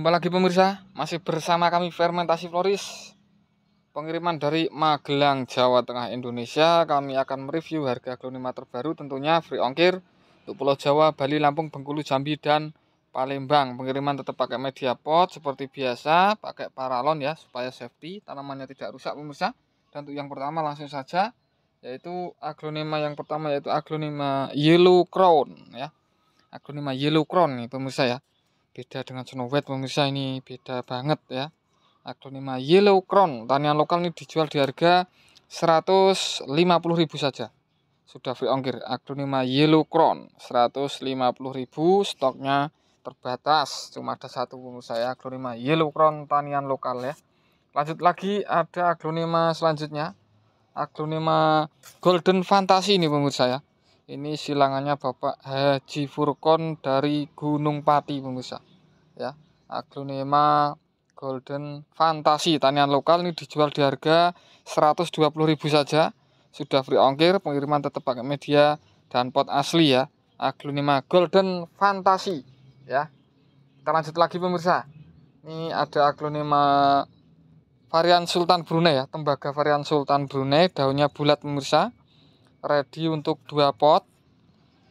Jumpa lagi pemirsa, masih bersama kami Fermentasi Floris Pengiriman dari Magelang, Jawa Tengah, Indonesia Kami akan mereview harga glonema terbaru tentunya free ongkir Untuk Pulau Jawa, Bali, Lampung, Bengkulu, Jambi, dan Palembang Pengiriman tetap pakai media pot seperti biasa Pakai paralon ya, supaya safety Tanamannya tidak rusak pemirsa Dan untuk yang pertama langsung saja Yaitu aglonema yang pertama yaitu aglonema yellow crown ya Aglonema yellow crown nih pemirsa ya beda dengan Snow White pemirsa ini beda banget ya aglonema Yellow Crown tanian lokal ini dijual di harga 150.000 saja sudah free ongkir aglonema Yellow Crown 150.000 stoknya terbatas cuma ada satu pemirsa ya aglonema Yellow Crown tanian lokal ya lanjut lagi ada aglonema selanjutnya aglonema Golden Fantasy ini pemirsa ya ini silangannya Bapak Haji Furkon dari Gunung Pati pemirsa ya aglonema golden fantasi tanian lokal ini dijual di harga 120.000 saja sudah free ongkir pengiriman tetap pakai media dan pot asli ya aglonema golden fantasi ya kita lanjut lagi pemirsa ini ada aglonema varian Sultan Brunei ya tembaga varian Sultan Brunei daunnya bulat pemirsa ready untuk dua pot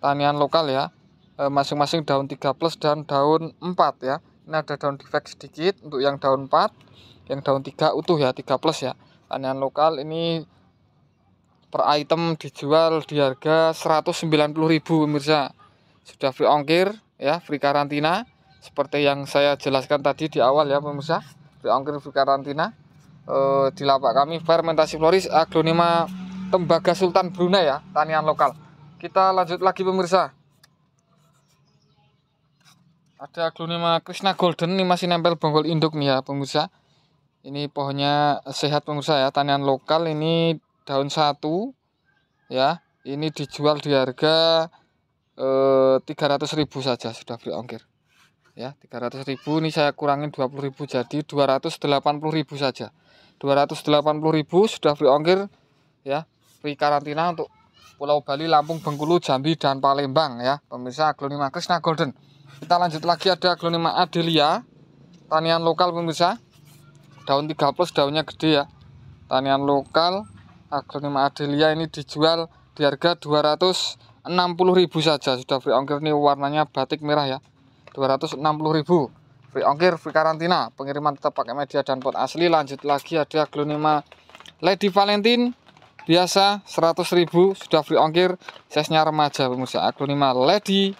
tanian lokal ya eh, masing-masing daun 3 plus dan daun 4 ya ini ada daun defect sedikit untuk yang daun 4 yang daun 3 utuh ya 3 plus ya tanian lokal ini per item dijual di harga 190.000 pemirsa sudah free ongkir ya free karantina seperti yang saya jelaskan tadi di awal ya pemirsa free ongkir free karantina e, di lapak kami fermentasi floris aglonema tembaga Sultan Brunei ya, tanian lokal. Kita lanjut lagi pemirsa. Ada Glonema Krishna Golden ini masih nempel bonggol induk nih ya pemirsa. Ini pohonnya sehat pemirsa ya, tanian lokal ini daun satu ya. Ini dijual di harga eh, 300.000 saja sudah free ongkir. Ya, 300.000 ini saya kurangin 20.000 jadi 280.000 saja. 280.000 sudah free ongkir ya free karantina untuk Pulau Bali, Lampung, Bengkulu, Jambi, dan Palembang ya pemirsa aglonema Krishna Golden kita lanjut lagi ada aglonema Adelia tanian lokal pemirsa daun 3 plus daunnya gede ya tanian lokal aglonema Adelia ini dijual di harga 260.000 saja sudah free ongkir nih. warnanya batik merah ya 260.000 free ongkir free karantina pengiriman tetap pakai media dan pot asli lanjut lagi ada aglonema Lady Valentine biasa 100.000 sudah free ongkir sesnya remaja pemirsa aglonema lady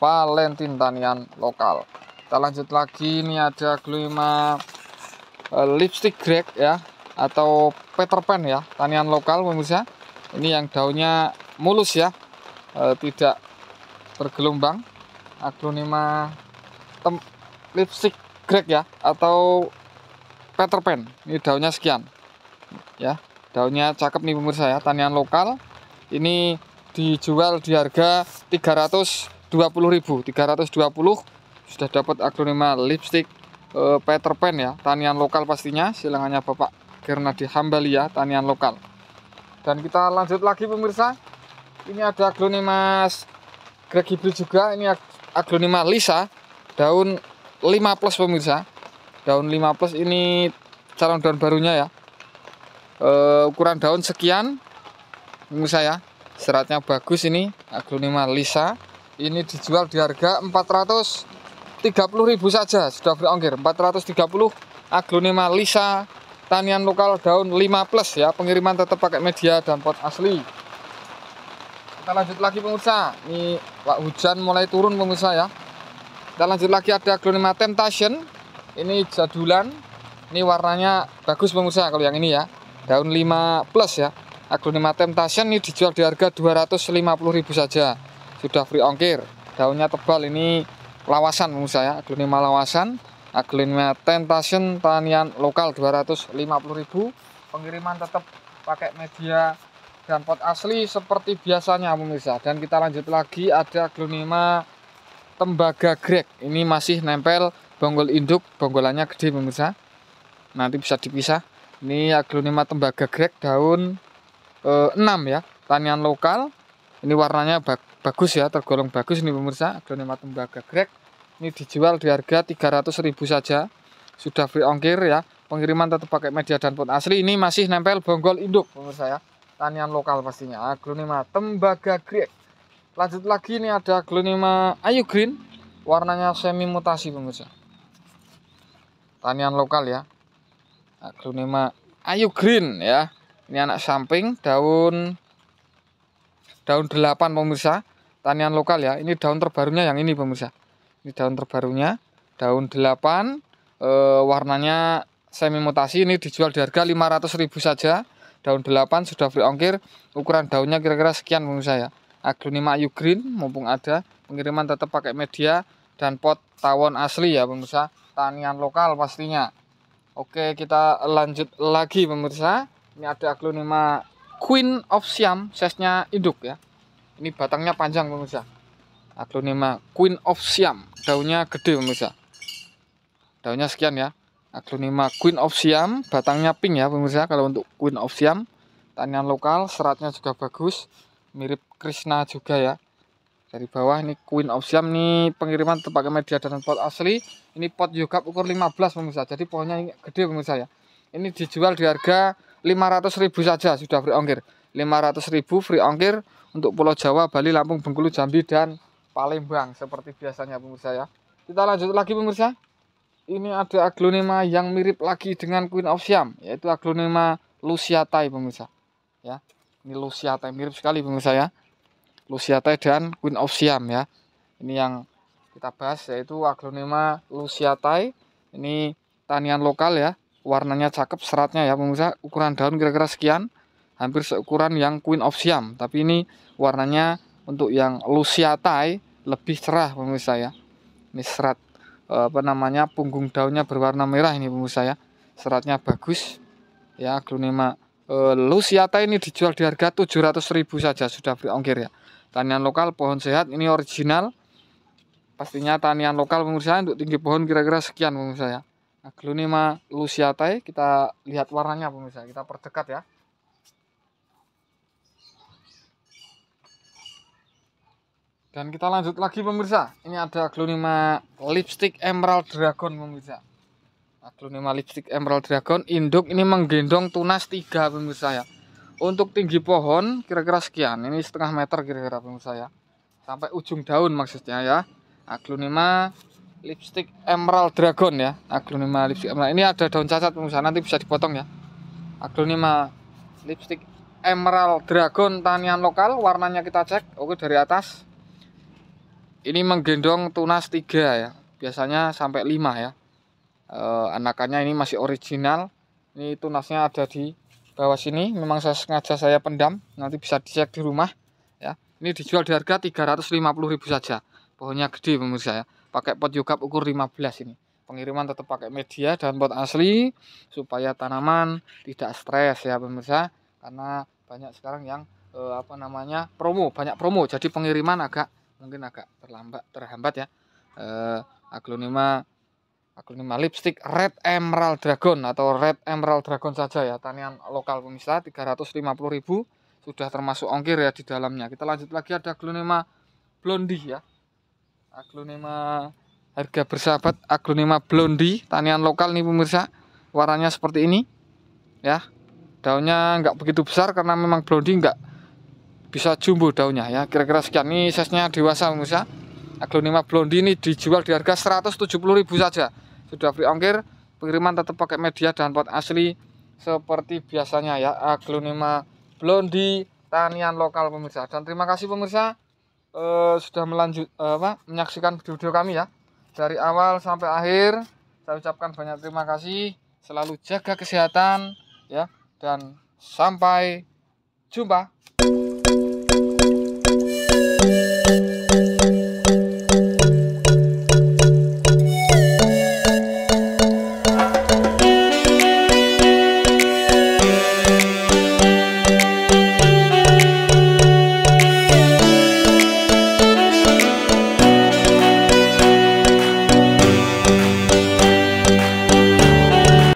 valentin tanian lokal kita lanjut lagi ini ada kelima uh, eh, lipstick greg ya atau Peter Pan ya tanian lokal pemirsa ini yang daunnya mulus ya uh, tidak bergelombang aglonema lipstick greg ya atau Peter Pan ini daunnya sekian ya daunnya cakep nih pemirsa ya tanian lokal ini dijual di harga 320.000 320 sudah dapat aglonema lipstick e, Peter Pan ya tanian lokal pastinya silangannya Bapak karena dihambali ya tanian lokal dan kita lanjut lagi pemirsa ini ada aglonema Greg Hibri juga ini aglonema Lisa daun 5 plus pemirsa daun 5 plus ini calon daun barunya ya uh, ukuran daun sekian ini saya seratnya bagus ini aglonema lisa ini dijual di harga 430.000 saja sudah berongkir 430 aglonema lisa tanian lokal daun 5 plus ya pengiriman tetap pakai media dan pot asli kita lanjut lagi pemirsa ini pak hujan mulai turun pemirsa ya kita lanjut lagi ada aglonema temptation ini jadulan ini warnanya bagus pemirsa kalau yang ini ya daun 5 plus ya aglonema temptation ini dijual di harga ribu saja sudah free ongkir daunnya tebal ini lawasan menurut saya aglonema lawasan aglonema temptation tanian lokal 250.000 pengiriman tetap pakai media dan pot asli seperti biasanya pemirsa dan kita lanjut lagi ada aglonema tembaga grek ini masih nempel bonggol induk bonggolannya gede pemirsa nanti bisa dipisah ini aglonema tembaga grek daun e, eh, 6 ya, tanian lokal. Ini warnanya bag bagus ya, tergolong bagus nih pemirsa, aglonema tembaga grek. Ini dijual di harga 300.000 saja. Sudah free ongkir ya. Pengiriman tetap pakai media dan pot asli. Ini masih nempel bonggol induk pemirsa ya. Tanian lokal pastinya. Aglonema tembaga grek. Lanjut lagi ini ada aglonema ayu green. Warnanya semi mutasi pemirsa. Tanian lokal ya aglonema ayu green ya ini anak samping daun daun 8 pemirsa tanian lokal ya ini daun terbarunya yang ini pemirsa ini daun terbarunya daun 8 e, eh, warnanya semi mutasi ini dijual di harga 500.000 saja daun 8 sudah free ongkir ukuran daunnya kira-kira sekian pemirsa ya aglonema ayu green mumpung ada pengiriman tetap pakai media dan pot tawon asli ya pemirsa tanian lokal pastinya Oke, kita lanjut lagi pemirsa. Ini ada aglonema Queen of Siam, sesnya induk ya. Ini batangnya panjang pemirsa. Aglonema Queen of Siam, daunnya gede pemirsa. Daunnya sekian ya. Aglonema Queen of Siam, batangnya pink ya pemirsa kalau untuk Queen of Siam. Tanian lokal, seratnya juga bagus, mirip Krishna juga ya dari bawah ini Queen of Siam nih pengiriman terpakai media dan pot asli ini pot yogap ukur 15 pemirsa jadi pohonnya ini gede pemirsa ya ini dijual di harga 500.000 saja sudah free ongkir 500.000 free ongkir untuk Pulau Jawa, Bali, Lampung, Bengkulu, Jambi dan Palembang seperti biasanya pemirsa ya kita lanjut lagi pemirsa ini ada aglonema yang mirip lagi dengan Queen of Siam yaitu aglonema Luciatae pemirsa ya ini Luciatae mirip sekali pemirsa ya Luciate dan Queen of Siam ya. Ini yang kita bahas yaitu aglonema Luciatae. Ini tanian lokal ya. Warnanya cakep, seratnya ya pemirsa. Ukuran daun kira-kira sekian, hampir seukuran yang Queen of Siam, tapi ini warnanya untuk yang Luciatae lebih cerah pemirsa ya. Ini serat eh, apa namanya punggung daunnya berwarna merah ini pemirsa ya. Seratnya bagus ya aglonema e, eh, Luciata ini dijual di harga 700.000 saja sudah free ongkir ya tanian lokal pohon sehat ini original pastinya tanian lokal pemirsa untuk tinggi pohon kira-kira sekian pemirsa ya nah, luciatae kita lihat warnanya pemirsa kita perdekat ya dan kita lanjut lagi pemirsa ini ada aglonema lipstick emerald dragon pemirsa aglonema nah, lipstick emerald dragon induk ini menggendong tunas tiga pemirsa ya untuk tinggi pohon kira-kira sekian ini setengah meter kira-kira pemirsa ya sampai ujung daun maksudnya ya aglonema lipstick emerald dragon ya aglonema lipstick emerald ini ada daun cacat pemirsa nanti bisa dipotong ya aglonema lipstick emerald dragon tanian lokal warnanya kita cek oke dari atas ini menggendong tunas tiga ya biasanya sampai lima ya e, anakannya ini masih original ini tunasnya ada di bawah sini memang saya sengaja saya pendam nanti bisa dicek di rumah ya ini dijual di harga 350.000 saja pohonnya gede pemirsa ya pakai pot yukap ukur 15 ini pengiriman tetap pakai media dan pot asli supaya tanaman tidak stres ya pemirsa karena banyak sekarang yang eh, apa namanya promo banyak promo jadi pengiriman agak mungkin agak terlambat terhambat ya eh, aglonema aglonema lipstick Red Emerald Dragon atau Red Emerald Dragon saja ya tanian lokal pemirsa 350.000 sudah termasuk ongkir ya di dalamnya kita lanjut lagi ada aglonema blondie ya aglonema ah, harga bersahabat aglonema ah, blondie tanian lokal nih pemirsa warnanya seperti ini ya daunnya nggak begitu besar karena memang blondie nggak bisa jumbo daunnya ya kira-kira sekian ini size nya dewasa pemirsa aglonema ah, blondie ini dijual di harga 170.000 saja sudah free ongkir pengiriman tetap pakai media dan pot asli seperti biasanya ya aglonema blondi tanian lokal pemirsa dan terima kasih pemirsa eh, sudah melanjut eh, apa menyaksikan video-video kami ya dari awal sampai akhir saya ucapkan banyak terima kasih selalu jaga kesehatan ya dan sampai jumpa